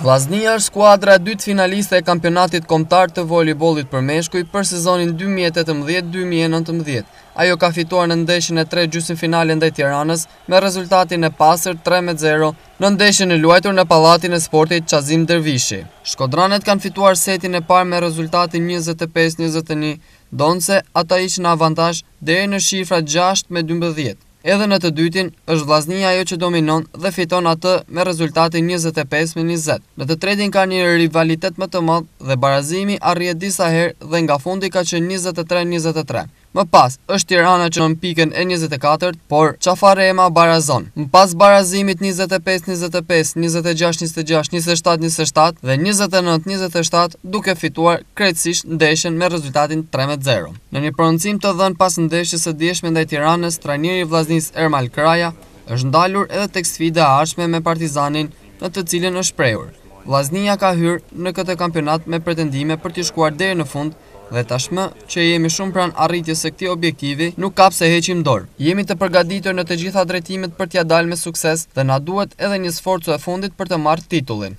Vlaznia është skuadra e dytë finaliste e kampionatit kombëtar të voleybollit për meshkuj për sezonin 2018-2019. Ajo ka fituar në ndeshjen e tretë gjysmëfinale ndaj Tiranës me rezultatin e pasër 3-0 në ndeshjen e luajtur në Pallatin e Sportit Çazim Dervishi. Shkodranet kanë fituar setin e parë me rezultatin 25-21, donëse ata ishin në avantazh deri në shifra 6-12. Edhe në të dytin, është vllaznia ajo që dominon dhe fiton atë me rezultatin 25 20. Në të tretin ka një rivalitet më të madh dhe barazimi arrihet disa herë dhe nga fundi ka qenë 23 23. Më pas, është Tirana që në pikën e 24, por qafare e ma barazon. Më pas barazimit 25, 25, 26, 26, 27, 27 dhe 29, 27 duke fituar krejtësisht ndeshen me rezultatin 3-0. Në një pronëcim të dhënë pas ndeshës së djeshme ndaj Tiranës, trajniri vlaznis Ermal Kraja është ndalur edhe tek sfida arshme me partizanin në të cilin është prejur. Laznia ka hyrë në këtë kampionat me pretendime për të shkuar dhejë në fund dhe tashmë që jemi shumë pran arritjes se këti objektivi nuk kap se heqim dorë. Jemi të përgaditër në të gjitha drejtimet për tja dalë me sukses dhe na duhet edhe një sforcu e fundit për të marrë titullin.